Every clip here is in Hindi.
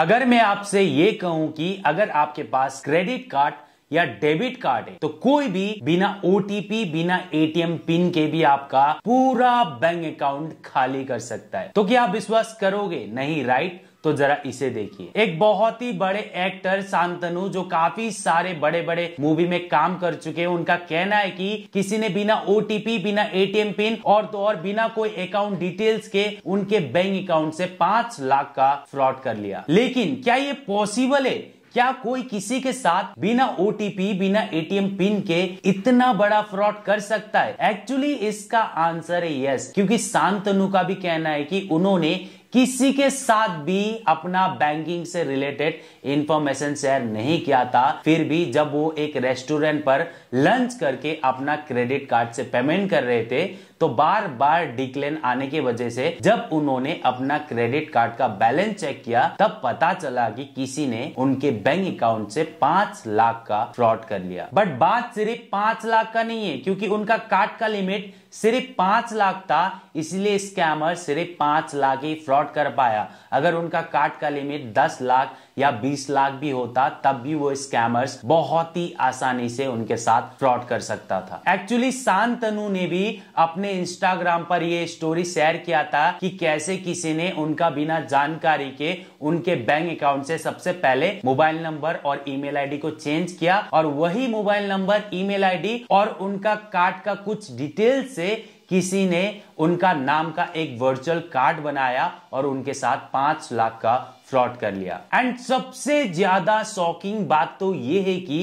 अगर मैं आपसे ये कहूं कि अगर आपके पास क्रेडिट कार्ड या डेबिट कार्ड है तो कोई भी बिना ओटीपी बिना एटीएम पिन के भी आपका पूरा बैंक अकाउंट खाली कर सकता है तो क्या आप विश्वास करोगे नहीं राइट तो जरा इसे देखिए एक बहुत ही बड़े एक्टर शांतनु जो काफी सारे बड़े बड़े मूवी में काम कर चुके हैं उनका कहना है कि किसी ने बिना ओटीपी बिना एटीएम पिन और तो और बिना कोई अकाउंट डिटेल्स के उनके बैंक अकाउंट से पांच लाख का फ्रॉड कर लिया लेकिन क्या ये पॉसिबल है क्या कोई किसी के साथ बिना ओ बिना एटीएम पिन के इतना बड़ा फ्रॉड कर सकता है एक्चुअली इसका आंसर है यस क्योंकि शांतनु का भी कहना है कि उन्होंने किसी के साथ भी अपना बैंकिंग से रिलेटेड इंफॉर्मेशन शेयर नहीं किया था फिर भी जब वो एक रेस्टोरेंट पर लंच करके अपना क्रेडिट कार्ड से पेमेंट कर रहे थे तो बार बार डिक्लेन आने की वजह से जब उन्होंने अपना क्रेडिट कार्ड का बैलेंस चेक किया तब पता चला कि किसी ने उनके बैंक अकाउंट से पांच लाख का फ्रॉड कर लिया बट बात सिर्फ पांच लाख का नहीं है क्योंकि उनका कार्ड का लिमिट सिर्फ पांच लाख था इसलिए स्कैमर सिर्फ पांच लाख ही फ्रॉड कर पाया अगर उनका कार्ड का लिमिट दस लाख या 20 लाख भी होता तब भी वो स्कैमर्स बहुत ही आसानी से उनके साथ फ्रॉड कर सकता था एक्चुअली शांतनु ने भी अपने इंस्टाग्राम पर यह स्टोरी शेयर किया था कि कैसे किसी ने उनका बिना जानकारी के उनके बैंक अकाउंट से सबसे पहले मोबाइल नंबर और ईमेल आईडी को चेंज किया और वही मोबाइल नंबर ईमेल आईडी और उनका कार्ड का कुछ डिटेल से किसी ने उनका नाम का एक वर्चुअल कार्ड बनाया और उनके साथ पांच लाख का फ्रॉड कर लिया एंड सबसे ज्यादा शॉकिंग बात तो ये है कि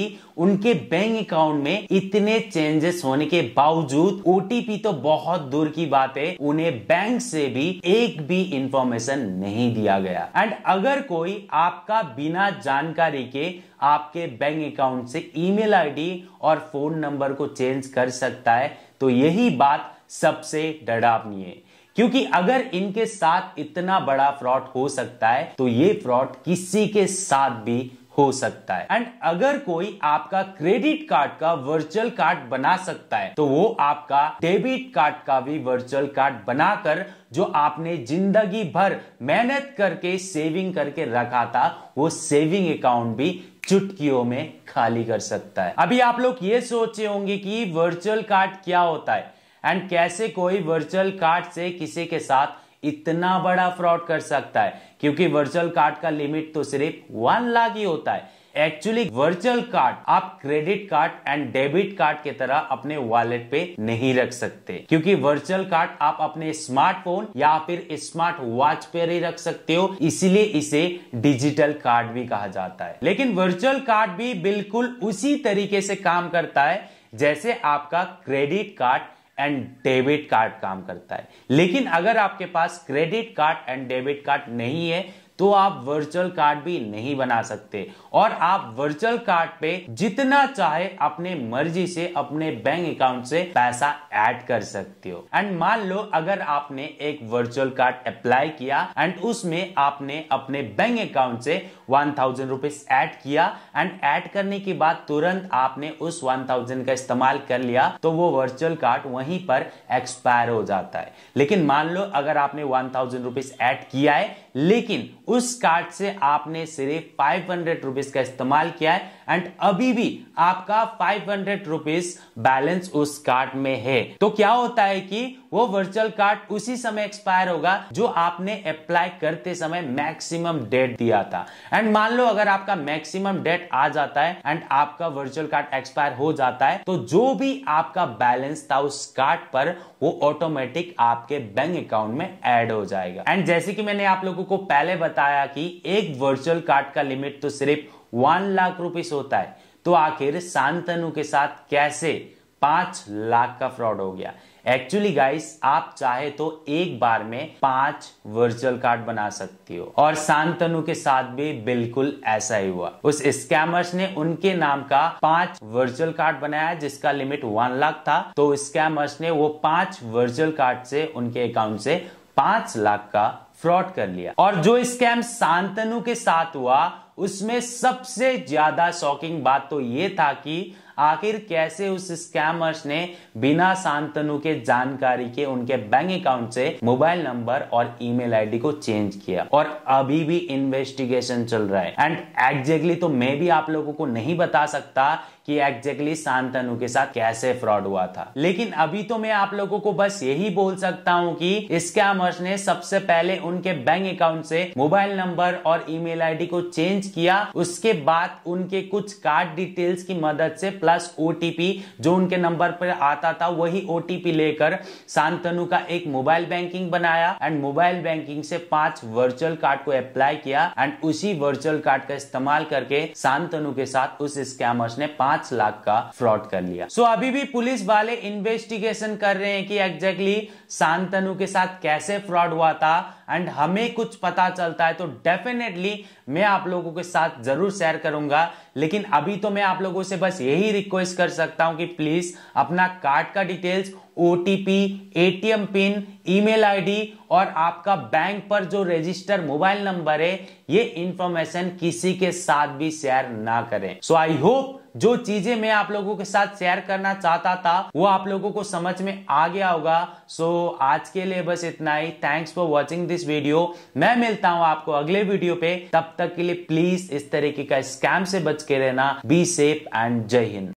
उनके बैंक अकाउंट में इतने चेंजेस होने के बावजूद ओटीपी तो बहुत दूर की बात है उन्हें बैंक से भी एक भी इंफॉर्मेशन नहीं दिया गया एंड अगर कोई आपका बिना जानकारी के आपके बैंक अकाउंट से ईमेल आईडी और फोन नंबर को चेंज कर सकता है तो यही बात सबसे डरावनी है क्योंकि अगर इनके साथ इतना बड़ा फ्रॉड हो सकता है तो ये फ्रॉड किसी के साथ भी हो सकता है एंड अगर कोई आपका क्रेडिट कार्ड का वर्चुअल कार्ड बना सकता है तो वो आपका डेबिट कार्ड का भी वर्चुअल कार्ड बनाकर जो आपने जिंदगी भर मेहनत करके सेविंग करके रखा था वो सेविंग अकाउंट भी चुटकियों में खाली कर सकता है अभी आप लोग ये सोचे होंगे कि वर्चुअल कार्ड क्या होता है एंड कैसे कोई वर्चुअल कार्ड से किसी के साथ इतना बड़ा फ्रॉड कर सकता है क्योंकि वर्चुअल कार्ड का लिमिट तो सिर्फ वन लाख ही होता है एक्चुअली वर्चुअल कार्ड आप credit card and debit card की तरह अपने वॉलेट पे नहीं रख सकते क्योंकि वर्चुअल कार्ड आप अपने स्मार्टफोन या फिर स्मार्ट वॉच पे ही रख सकते हो इसीलिए इसे डिजिटल कार्ड भी कहा जाता है लेकिन वर्चुअल कार्ड भी बिल्कुल उसी तरीके से काम करता है जैसे आपका credit card and debit card काम करता है लेकिन अगर आपके पास credit card and debit card नहीं है तो आप वर्चुअल कार्ड भी नहीं बना सकते और आप वर्चुअल कार्ड पे जितना चाहे अपने मर्जी से अपने बैंक अकाउंट से पैसा ऐड कर सकते हो एंड मान लो अगर आपने एक वर्चुअल कार्ड अप्लाई किया एंड उसमें आपने अपने बैंक अकाउंट से वन थाउजेंड रुपीज एड किया एंड ऐड करने के बाद तुरंत आपने उस वन थाउजेंड का इस्तेमाल कर लिया तो वो वर्चुअल कार्ड वहीं पर एक्सपायर हो जाता है लेकिन मान लो अगर आपने वन थाउजेंड रुपीज एड किया है लेकिन उस कार्ड से आपने सिर्फ फाइव हंड्रेड रुपीज का इस्तेमाल किया है एंड अभी भी आपका फाइव हंड्रेड रुपीज बैलेंस उस कार्ड में है तो क्या होता है कि वो वर्चुअल कार्ड उसी समय एक्सपायर होगा जो आपने अप्लाई करते समय मैक्सिमम डेट दिया था एंड मान लो अगर आपका मैक्सिमम डेट आ जाता है एंड आपका वर्चुअल कार्ड एक्सपायर हो जाता है तो जो भी आपका बैलेंस था उस कार्ड पर वो ऑटोमेटिक आपके बैंक अकाउंट में एड हो जाएगा एंड जैसे कि मैंने आप लोगों को पहले बताया कि एक वर्चुअल कार्ड का लिमिट तो सिर्फ वन लाख रुपीज होता है तो आखिर सांतनु के साथ कैसे पांच लाख का फ्रॉड हो गया एक्चुअली गाइस आप चाहे तो एक बार में पांच वर्चुअल कार्ड बना सकती हो और शांतनु के साथ भी बिल्कुल ऐसा ही हुआ उस स्कैमर्स ने उनके नाम का पांच वर्चुअल कार्ड बनाया जिसका लिमिट वन लाख था तो स्कैमर्स ने वो पांच वर्चुअल कार्ड से उनके अकाउंट से पांच लाख का फ्रॉड कर लिया और जो स्कैम शांतनु के साथ हुआ उसमें सबसे ज्यादा शॉकिंग बात तो ये था कि आखिर कैसे उस स्कैमर्स ने बिना सांतनु के जानकारी के उनके बैंक अकाउंट से मोबाइल नंबर और ईमेल आईडी को चेंज किया और अभी भी इन्वेस्टिगेशन चल रहा है एंड एग्जैक्टली तो मैं भी आप लोगों को नहीं बता सकता कि एग्जैक्टली शांतनु के साथ कैसे फ्रॉड हुआ था लेकिन अभी तो मैं आप लोगों को बस यही बोल सकता हूं कि स्कैमर्स ने सबसे पहले उनके बैंक अकाउंट से मोबाइल नंबर और ईमेल आईडी को चेंज किया उसके बाद उनके कुछ कार्ड डिटेल्स की मदद से प्लस प्लस ओटीपी जो उनके नंबर पर आता था वही ओटीपी लेकर शांतनु का एक मोबाइल बैंकिंग बनाया एंड मोबाइल बैंकिंग से पांच वर्चुअल कार्ड को अप्लाई किया एंड उसी वर्चुअल कार्ड का इस्तेमाल करके शांतनु के साथ उस स्कैमर्स ने पांच लाख का फ्रॉड कर लिया सो so, अभी भी पुलिस वाले इन्वेस्टिगेशन कर रहे हैं कि एग्जैक्टली exactly शांतनु के साथ कैसे फ्रॉड हुआ था एंड हमें कुछ पता चलता है तो डेफिनेटली मैं आप लोगों के साथ जरूर शेयर करूंगा लेकिन अभी तो मैं आप लोगों से बस यही रिक्वेस्ट कर सकता हूं कि प्लीज अपना कार्ड का details OTP ATM pin email ID और आपका बैंक पर जो रजिस्टर मोबाइल नंबर है ये इंफॉर्मेशन किसी के साथ भी शेयर ना करें सो आई होप जो चीजें मैं आप लोगों के साथ शेयर करना चाहता था वो आप लोगों को समझ में आ गया होगा सो so, आज के लिए बस इतना ही thanks for watching this video मैं मिलता हूं आपको अगले वीडियो पे तब तक के लिए प्लीज इस तरीके का स्कैम से बच के रहना बी सेफ एंड जय हिंद